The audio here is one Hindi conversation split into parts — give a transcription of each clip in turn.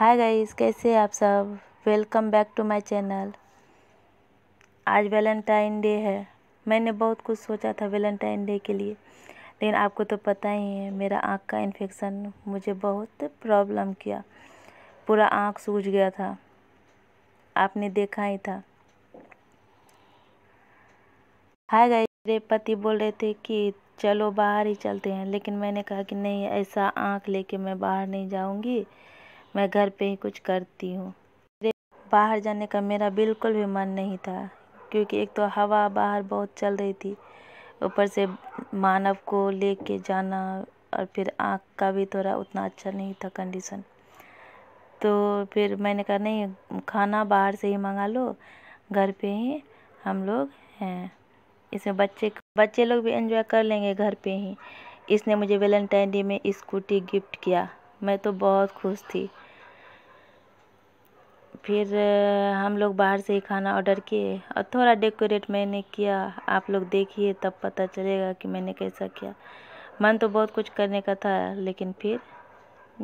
हाय गाइस कैसे आप सब welcome back to my channel आज वैलेंटाइन डे है मैंने बहुत कुछ सोचा था वैलेंटाइन डे के लिए लेकिन आपको तो पता ही है मेरा आँख का इन्फेक्शन मुझे बहुत प्रॉब्लम किया पूरा आँख सूज गया था आपने देखा ही था हाय गाइस मेरे पति बोल रहे थे कि चलो बाहर ही चलते हैं लेकिन मैंने कहा कि नहीं ऐसा आँख लेके मैं बाहर नहीं जाऊँगी मैं घर पे ही कुछ करती हूँ बाहर जाने का मेरा बिल्कुल भी मन नहीं था क्योंकि एक तो हवा बाहर बहुत चल रही थी ऊपर से मानव को ले के जाना और फिर आँख का भी थोड़ा उतना अच्छा नहीं था कंडीशन तो फिर मैंने कहा नहीं खाना बाहर से ही मंगा लो घर पे ही हम लोग हैं इसमें बच्चे बच्चे लोग भी एंजॉय कर लेंगे घर पे ही इसने मुझे वेलेंटाइन डे में स्कूटी गिफ्ट किया मैं तो बहुत खुश थी फिर हम लोग बाहर से ही खाना ऑर्डर किए और थोड़ा डेकोरेट मैंने किया आप लोग देखिए तब पता चलेगा कि मैंने कैसा किया मन तो बहुत कुछ करने का था लेकिन फिर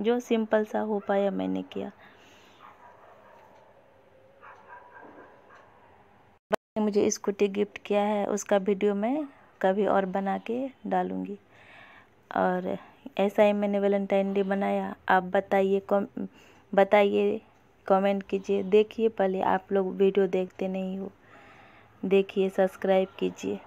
जो सिंपल सा हो पाया मैंने किया मुझे स्कूटी गिफ्ट किया है उसका वीडियो मैं कभी और बना के डालूँगी और ऐसा ही मैंने वेलेंटाइन डे मनाया आप बताइए कम बताइए कमेंट कीजिए देखिए पहले आप लोग वीडियो देखते नहीं हो देखिए सब्सक्राइब कीजिए